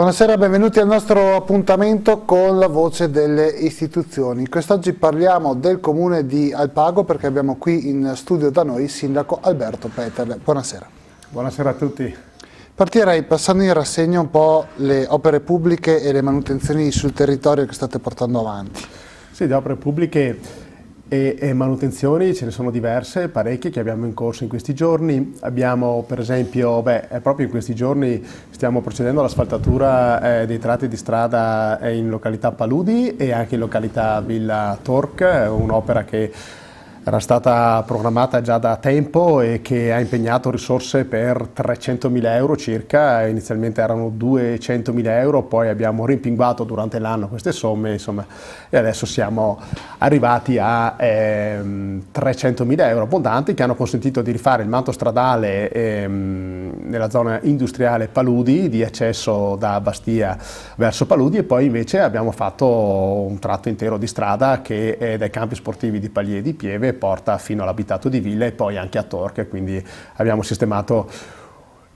Buonasera, benvenuti al nostro appuntamento con la voce delle istituzioni. Quest'oggi parliamo del comune di Alpago perché abbiamo qui in studio da noi il sindaco Alberto Peterle. Buonasera. Buonasera a tutti. Partirei passando in rassegna un po' le opere pubbliche e le manutenzioni sul territorio che state portando avanti. Sì, le opere pubbliche e, e, manutenzioni ce ne sono diverse, parecchie che abbiamo in corso in questi giorni. Abbiamo per esempio, beh, proprio in questi giorni stiamo procedendo all'asfaltatura eh, dei tratti di strada eh, in località Paludi e anche in località Villa Torc, eh, un'opera che era stata programmata già da tempo e che ha impegnato risorse per 300.000 euro circa, inizialmente erano 200.000 euro, poi abbiamo rimpinguato durante l'anno queste somme insomma, e adesso siamo arrivati a ehm, 300.000 euro abbondanti che hanno consentito di rifare il manto stradale ehm, nella zona industriale Paludi di accesso da Bastia verso Paludi e poi invece abbiamo fatto un tratto intero di strada che è dai campi sportivi di Paglie di Pieve porta fino all'abitato di Ville e poi anche a Torque, quindi abbiamo sistemato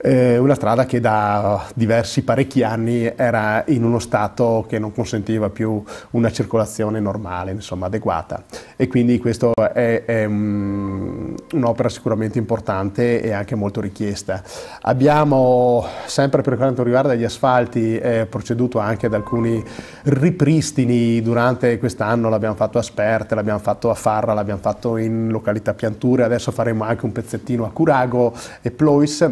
eh, una strada che da diversi parecchi anni era in uno stato che non consentiva più una circolazione normale, insomma adeguata e quindi questa è, è mm, un'opera sicuramente importante e anche molto richiesta. Abbiamo sempre per quanto riguarda gli asfalti eh, proceduto anche ad alcuni ripristini durante quest'anno, l'abbiamo fatto a Sperte, l'abbiamo fatto a Farra, l'abbiamo fatto in località Pianture, adesso faremo anche un pezzettino a Curago e Plois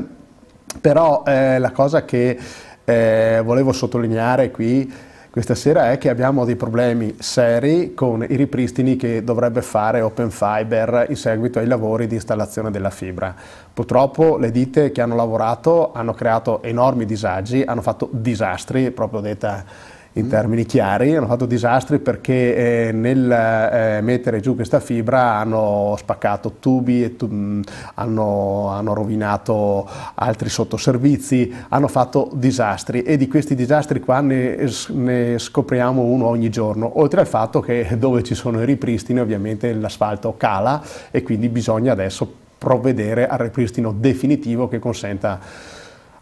però eh, la cosa che eh, volevo sottolineare qui questa sera è che abbiamo dei problemi seri con i ripristini che dovrebbe fare Open Fiber in seguito ai lavori di installazione della fibra. Purtroppo le ditte che hanno lavorato hanno creato enormi disagi, hanno fatto disastri, proprio detta in termini chiari, hanno fatto disastri perché eh, nel eh, mettere giù questa fibra hanno spaccato tubi, e tu, mm, hanno, hanno, rovinato altri sottoservizi, hanno fatto disastri e di questi disastri qua ne, ne, scopriamo uno ogni giorno, oltre al fatto che dove ci sono i ripristini ovviamente l'asfalto cala e quindi bisogna adesso provvedere al ripristino definitivo che consenta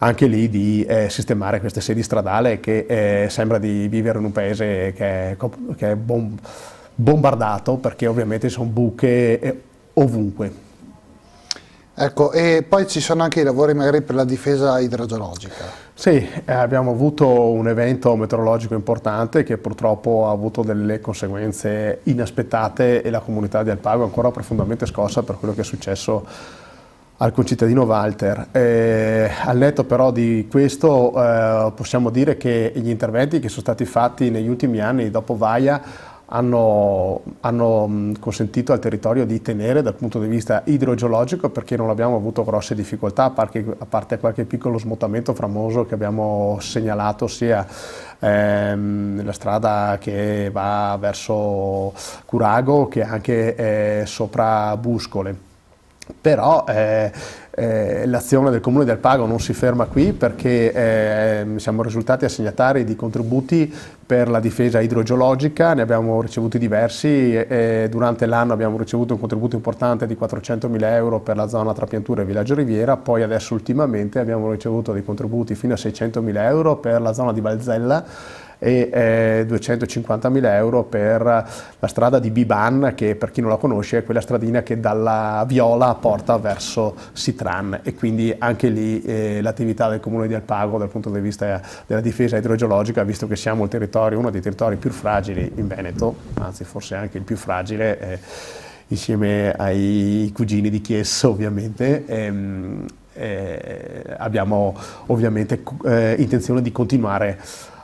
anche lì di eh, sistemare queste sedi stradali che eh, sembra di vivere in un paese che è, che è bom bombardato perché ovviamente ci sono buche eh, ovunque. Ecco, e poi ci sono anche i lavori magari per la difesa idrogeologica. Sì, eh, abbiamo avuto un evento meteorologico importante che purtroppo ha avuto delle conseguenze inaspettate e la comunità di Alpago è ancora profondamente scossa per quello che è successo al concittadino Walter. Eh, al netto però di questo eh, possiamo dire che gli interventi che sono stati fatti negli ultimi anni dopo Vaia hanno, hanno, mm, consentito al territorio di tenere dal punto di vista idrogeologico perché non abbiamo avuto grosse difficoltà, a parte, a parte qualche piccolo smottamento framoso che abbiamo segnalato sia ehm, la strada che va verso Curago che anche eh, sopra Buscole. Però eh, eh, l'azione del Comune del Pago non si ferma qui perché eh, siamo risultati assegnatari di contributi per la difesa idrogeologica, ne abbiamo ricevuti diversi, eh, durante l'anno abbiamo ricevuto un contributo importante di 400.000 euro per la zona tra Piantura e Villaggio Riviera, poi adesso ultimamente abbiamo ricevuto dei contributi fino a 600.000 euro per la zona di Valzella e 250.000 eh, euro per la strada di Biban che per chi non la conosce è quella stradina che dalla Viola porta verso Sitran e quindi anche lì eh, l'attività del comune di Alpago dal punto di vista eh, della difesa idrogeologica visto che siamo uno dei territori più fragili in Veneto anzi forse anche il più fragile eh, insieme ai cugini di Chiesso ovviamente ehm, eh, abbiamo ovviamente eh, intenzione di continuare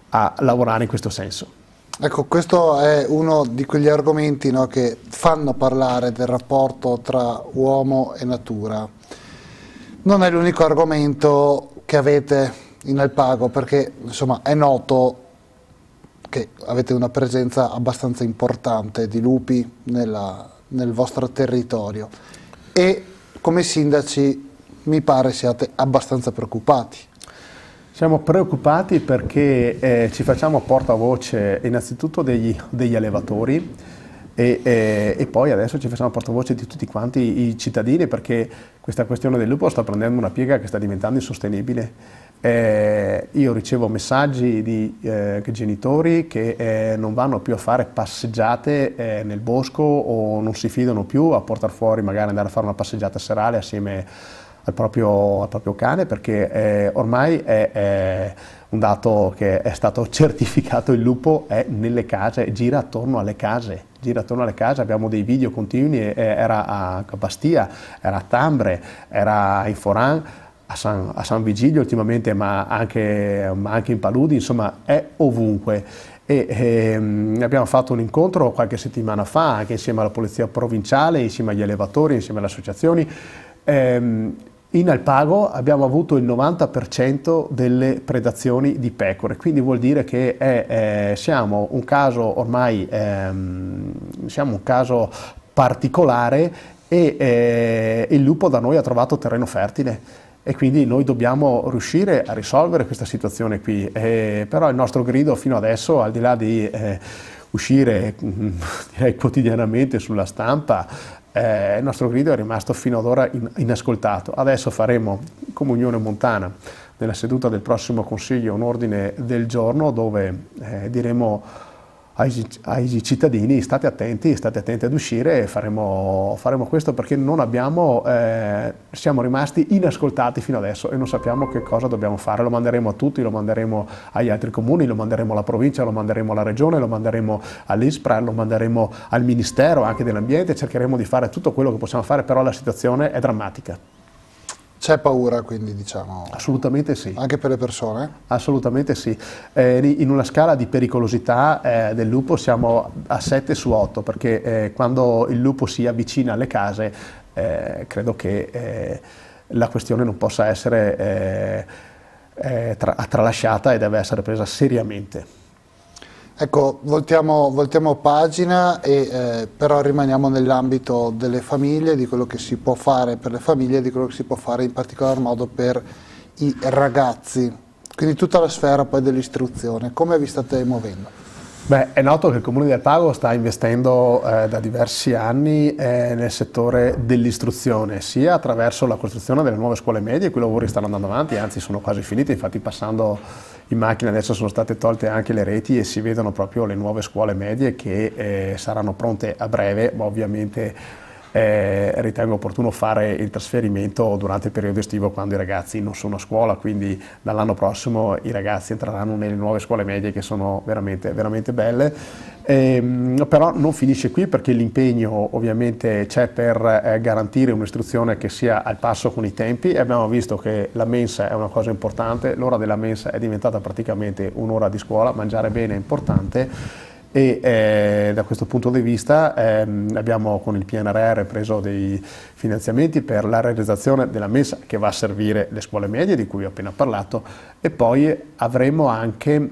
a lavorare in questo senso. Ecco, questo è uno di quegli argomenti no, che fanno parlare del rapporto tra uomo e natura. Non è l'unico argomento che avete in Alpago, perché insomma, è noto che avete una presenza abbastanza importante di lupi nella, nel vostro territorio e come sindaci mi pare siate abbastanza preoccupati. Siamo preoccupati perché eh, ci facciamo portavoce innanzitutto degli, degli allevatori e, eh, e, poi adesso ci facciamo portavoce di tutti quanti i cittadini perché questa questione del lupo sta prendendo una piega che sta diventando insostenibile. Eh, io ricevo messaggi di eh, genitori che eh, non vanno più a fare passeggiate eh, nel bosco o non si fidano più a portare fuori, magari andare a fare una passeggiata serale assieme a al proprio, al proprio cane perché eh, ormai è, è un dato che è stato certificato, il lupo è nelle case, gira attorno alle case gira attorno alle case, abbiamo dei video continui, eh, era a Bastia, era a Tambre, era in Foran, a San, a San Vigilio ultimamente, ma anche, ma anche, in Paludi, insomma è ovunque. E, ehm, abbiamo fatto un incontro qualche settimana fa anche insieme alla Polizia Provinciale, insieme agli elevatori, insieme alle associazioni. Ehm, in Alpago abbiamo avuto il 90% delle predazioni di pecore, quindi vuol dire che è, eh, eh, siamo un caso ormai ehm, siamo un caso particolare e eh, il lupo da noi ha trovato terreno fertile e quindi noi dobbiamo riuscire a risolvere questa situazione qui. Eh, però il nostro grido fino adesso, al di là di... Eh, uscire mm, direi, quotidianamente sulla stampa, eh, il nostro grido è rimasto fino ad ora in, inascoltato. Adesso faremo comunione montana nella seduta del prossimo Consiglio un ordine del giorno dove eh, diremo ai, ai cittadini state attenti, state attenti ad uscire e faremo, faremo questo perché non abbiamo, eh, siamo rimasti inascoltati fino adesso e non sappiamo che cosa dobbiamo fare, lo manderemo a tutti, lo manderemo agli altri comuni, lo manderemo alla provincia, lo manderemo alla regione, lo manderemo all'ISPRA, lo manderemo al Ministero anche dell'Ambiente, cercheremo di fare tutto quello che possiamo fare, però la situazione è drammatica. C'è paura quindi diciamo? Assolutamente sì. Anche per le persone? Assolutamente sì. Eh, in una scala di pericolosità eh, del lupo siamo a 7 su 8 perché eh, quando il lupo si avvicina alle case eh, credo che eh, la questione non possa essere eh, tra tralasciata e deve essere presa seriamente. Ecco, voltiamo, voltiamo pagina, e, eh, però rimaniamo nell'ambito delle famiglie, di quello che si può fare per le famiglie, e di quello che si può fare in particolar modo per i ragazzi. Quindi tutta la sfera poi dell'istruzione, come vi state muovendo? Beh, è noto che il Comune di Alpago sta investendo eh, da diversi anni eh, nel settore dell'istruzione, sia attraverso la costruzione delle nuove scuole medie, qui i lavori stanno andando avanti, anzi sono quasi finiti, infatti passando in macchina adesso sono state tolte anche le reti e si vedono proprio le nuove scuole medie che eh, saranno pronte a breve, ma ovviamente eh, ritengo opportuno fare il trasferimento durante il periodo estivo quando i ragazzi non sono a scuola, quindi dall'anno prossimo i ragazzi entreranno nelle nuove scuole medie che sono veramente, veramente belle. Ehm, però non finisce qui perché l'impegno ovviamente c'è per eh, garantire un'istruzione che sia al passo con i tempi e abbiamo visto che la mensa è una cosa importante, l'ora della mensa è diventata praticamente un'ora di scuola, mangiare bene è importante e eh, da questo punto di vista ehm, abbiamo con il PNRR preso dei finanziamenti per la realizzazione della messa che va a servire le scuole medie di cui ho appena parlato e poi avremo anche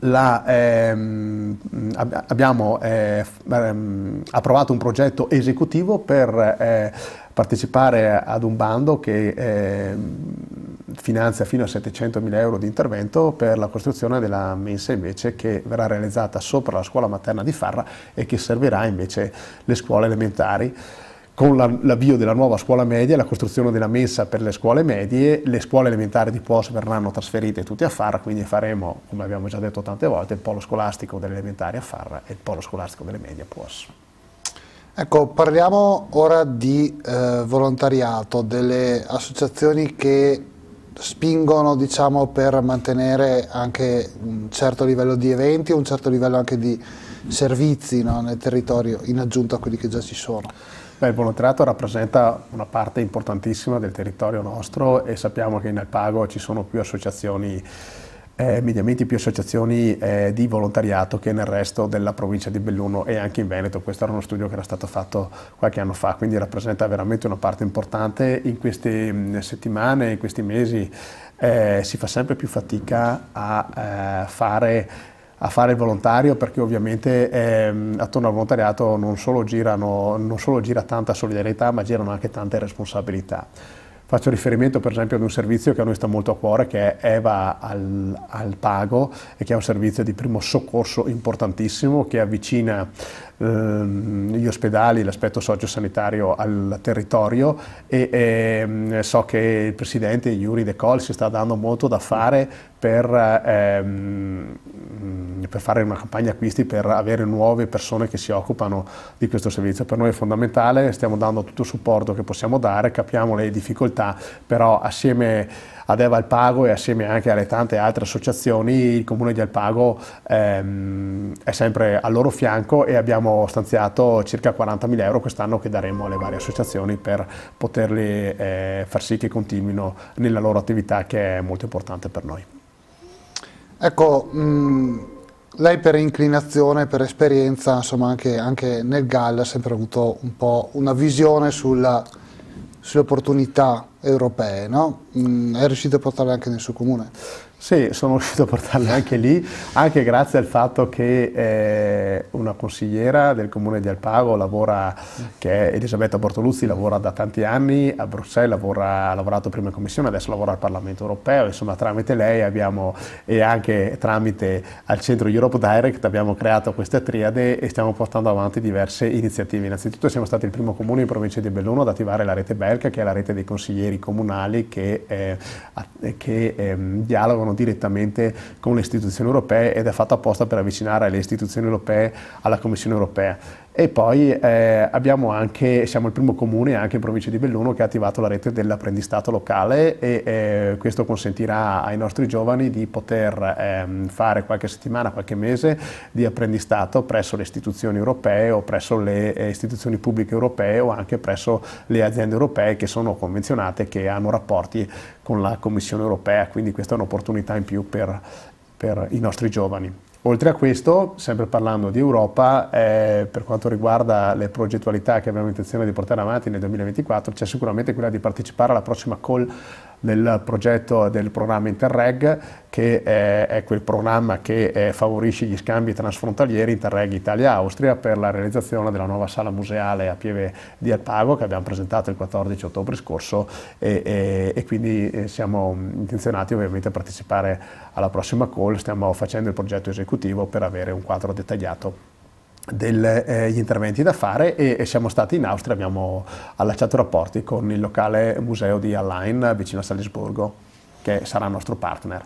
la, ehm, ab abbiamo eh, ehm, approvato un progetto esecutivo per eh, partecipare ad un bando che ehm, finanzia fino a 700 mila euro di intervento per la costruzione della mensa invece che verrà realizzata sopra la scuola materna di Farra e che servirà invece le scuole elementari con l'avvio della nuova scuola media e la costruzione della mensa per le scuole medie, le scuole elementari di POS verranno trasferite tutte a Farra, quindi faremo, come abbiamo già detto tante volte, il polo scolastico delle elementari a Farra e il polo scolastico delle medie a POS. Ecco, parliamo ora di eh, volontariato, delle associazioni che spingono diciamo, per mantenere anche un certo livello di eventi e un certo livello anche di servizi no, nel territorio in aggiunta a quelli che già ci sono. Beh, il volontariato rappresenta una parte importantissima del territorio nostro e sappiamo che in Pago ci sono più associazioni eh, mediamente più associazioni eh, di volontariato che nel resto della provincia di Belluno e anche in Veneto. Questo era uno studio che era stato fatto qualche anno fa, quindi rappresenta veramente una parte importante. In queste settimane, in questi mesi eh, si fa sempre più fatica a eh, fare a fare il volontario perché ovviamente ehm, attorno al volontariato non solo, girano, non solo gira tanta solidarietà ma girano anche tante responsabilità. Faccio riferimento per esempio ad un servizio che a noi sta molto a cuore che è EVA al, al Pago e che è un servizio di primo soccorso importantissimo che avvicina ehm, gli ospedali, l'aspetto sociosanitario al territorio e, e, ehm, so che il presidente Yuri De Col si sta dando molto da fare per, ehm, mm, per, fare una campagna acquisti, per avere nuove persone che si occupano di questo servizio. Per noi è fondamentale, stiamo dando tutto il supporto che possiamo dare, capiamo le difficoltà, però assieme ad Eva Alpago e assieme anche alle tante altre associazioni il comune di Alpago ehm, è sempre al loro fianco e abbiamo stanziato circa 40.000 euro quest'anno che daremo alle varie associazioni per poterle eh, far sì che continuino nella loro attività che è molto importante per noi. Ecco, mh, lei per inclinazione, per esperienza, insomma anche, anche nel GAL ha sempre avuto un po' una visione sulla, sulle opportunità europee, no? mh, mm, è riuscito a portarle anche nel suo comune. Sì, sono riuscito a portarle anche lì, anche grazie al fatto che eh, una consigliera del comune di Alpago lavora, che è Elisabetta Bortoluzzi, lavora da tanti anni a Bruxelles, lavora, ha lavorato prima in commissione, adesso lavora al Parlamento europeo, insomma tramite lei abbiamo, e anche tramite al centro Europe Direct abbiamo creato questa triade e stiamo portando avanti diverse iniziative. Innanzitutto siamo stati il primo comune in provincia di Belluno ad attivare la rete Belca, che è la rete dei consiglieri comunali che eh, eh, che eh, dialogano direttamente con le istituzioni europee ed è fatto apposta per avvicinare le istituzioni europee alla Commissione europea. E poi eh, anche, siamo il primo comune anche in provincia di Belluno che ha attivato la rete dell'apprendistato locale e eh, questo consentirà ai nostri giovani di poter ehm, fare qualche settimana, qualche mese di apprendistato presso le istituzioni europee o presso le eh, istituzioni pubbliche europee o anche presso le aziende europee che sono convenzionate, che hanno rapporti con la Commissione europea, quindi questa è un'opportunità in più per, per i nostri giovani. Oltre a questo, sempre parlando di Europa, eh, per quanto riguarda le progettualità che abbiamo intenzione di portare avanti nel 2024, c'è sicuramente quella di partecipare alla prossima call del progetto del programma Interreg, che è, è quel programma che è, eh, favorisce gli scambi transfrontalieri Interreg Italia-Austria per la realizzazione della nuova sala museale a Pieve di Alpago che abbiamo presentato il 14 ottobre scorso e, e, e quindi eh, siamo intenzionati ovviamente a partecipare alla prossima call, stiamo facendo il progetto esecutivo per avere un quadro dettagliato degli eh, interventi da fare e, e, siamo stati in Austria, abbiamo allacciato rapporti con il locale museo di Allein vicino a Salisburgo, che sarà nostro partner.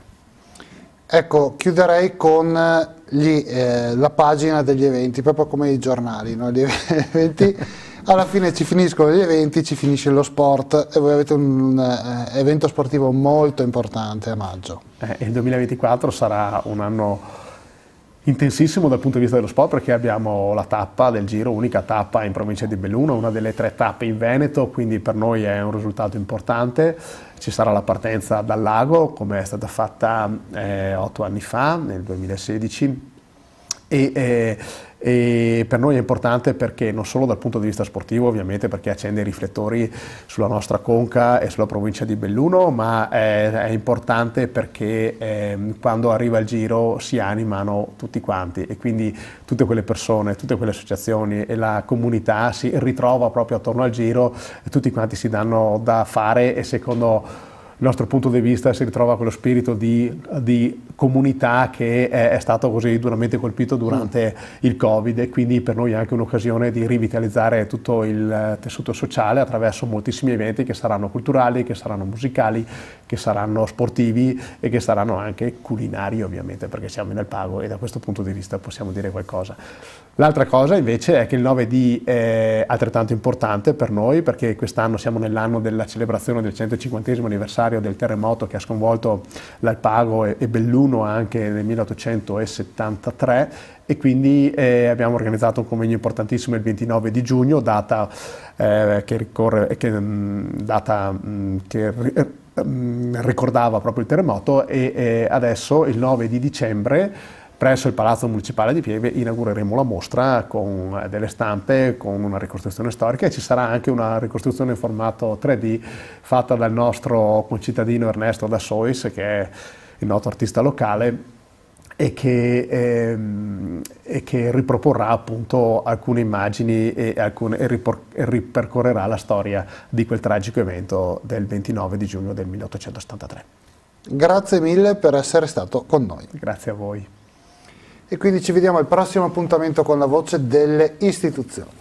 Ecco, chiuderei con eh, gli, eh, la pagina degli eventi, proprio come i giornali, no? gli eventi, alla fine ci finiscono gli eventi, ci finisce lo sport e voi avete un eh, evento sportivo molto importante a maggio. Eh, il 2024 sarà un anno intensissimo dal punto di vista dello sport perché abbiamo la tappa del giro, unica tappa in provincia di Belluno, una delle tre tappe in Veneto, quindi per noi è un risultato importante. Ci sarà la partenza dal lago come è stata fatta eh, otto anni fa, nel 2016. E, eh, e per noi è importante perché non solo dal punto di vista sportivo ovviamente perché accende i riflettori sulla nostra conca e sulla provincia di Belluno ma è, è importante perché eh, quando arriva il giro si animano tutti quanti e quindi tutte quelle persone, tutte quelle associazioni e la comunità si ritrova proprio attorno al giro e tutti quanti si danno da fare e secondo il nostro punto di vista si ritrova quello spirito di, di comunità che è, è, stato così duramente colpito durante mm. il Covid e quindi per noi è anche un'occasione di rivitalizzare tutto il tessuto sociale attraverso moltissimi eventi che saranno culturali, che saranno musicali, che saranno sportivi e che saranno anche culinari ovviamente perché siamo nel pago e da questo punto di vista possiamo dire qualcosa. L'altra cosa invece è che il 9 di è altrettanto importante per noi perché quest'anno siamo nell'anno della celebrazione del 150 anniversario anniversario del terremoto che ha sconvolto l'Alpago e, Belluno anche nel 1873 e quindi eh, abbiamo organizzato un convegno importantissimo il 29 di giugno, data eh, che, ricorre, che, mh, mm, data, mh, mm, che mh, eh, mm, ricordava proprio il terremoto e, e eh, adesso il 9 di dicembre presso il Palazzo Municipale di Pieve inaugureremo la mostra con eh, delle stampe, con una ricostruzione storica e ci sarà anche una ricostruzione in formato 3D fatta dal nostro concittadino Ernesto da Sois, che è il noto artista locale, e che, ehm, e che, riproporrà appunto alcune immagini e, alcune, e, ripor, e, ripercorrerà la storia di quel tragico evento del 29 di giugno del 1873. Grazie mille per essere stato con noi. Grazie a voi e quindi ci vediamo al prossimo appuntamento con la voce delle istituzioni.